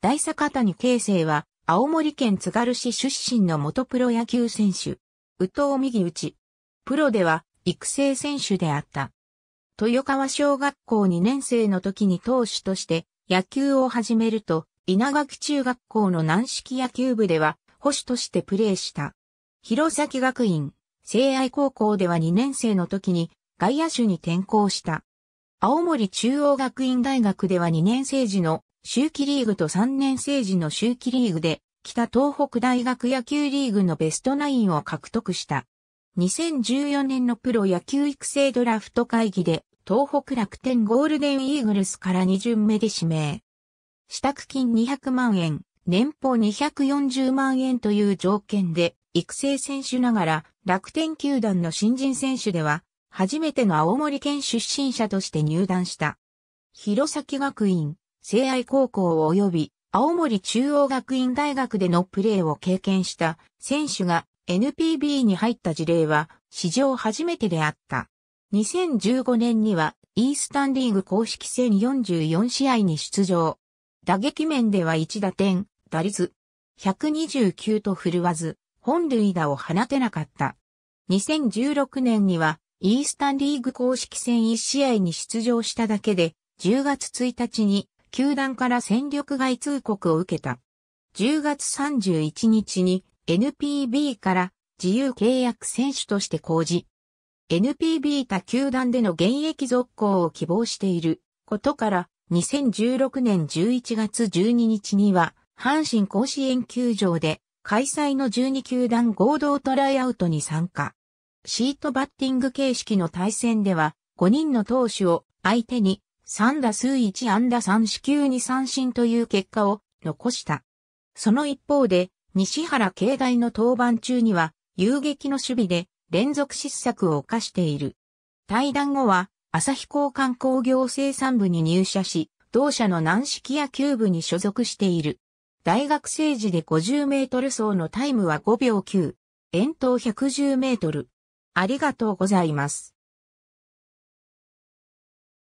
大坂谷慶生は、青森県津軽市出身の元プロ野球選手。宇藤右内。プロでは、育成選手であった。豊川小学校2年生の時に投手として野球を始めると、稲垣中学校の軟式野球部では、保守としてプレーした。弘前学院、聖愛高校では2年生の時に外野手に転校した。青森中央学院大学では2年生時の秋季リーグと3年生時の秋季リーグで、北東北大学野球リーグのベストナインを獲得した。2014年のプロ野球育成ドラフト会議で、東北楽天ゴールデンイーグルスから2巡目で指名。支度金200万円、年俸240万円という条件で、育成選手ながら楽天球団の新人選手では、初めての青森県出身者として入団した。弘前学院、聖愛高校及び青森中央学院大学でのプレーを経験した選手が NPB に入った事例は史上初めてであった。2015年にはイースタンリーグ公式戦44試合に出場。打撃面では1打点、打率129と振るわず、本塁打を放てなかった。2016年にはイースタンリーグ公式戦1試合に出場しただけで、10月1日に球団から戦力外通告を受けた。10月31日に NPB から自由契約選手として公示。NPB 他球団での現役続行を希望していることから、2016年11月12日には、阪神甲子園球場で開催の12球団合同トライアウトに参加。シートバッティング形式の対戦では、5人の投手を相手に3打数1安打3四球に三振という結果を残した。その一方で、西原慶大の登板中には、遊撃の守備で連続失策を犯している。対談後は、旭交換工業生産部に入社し、同社の軟式野球部に所属している。大学生時で50メートル走のタイムは5秒9。遠投110メートル。ありがとうございます。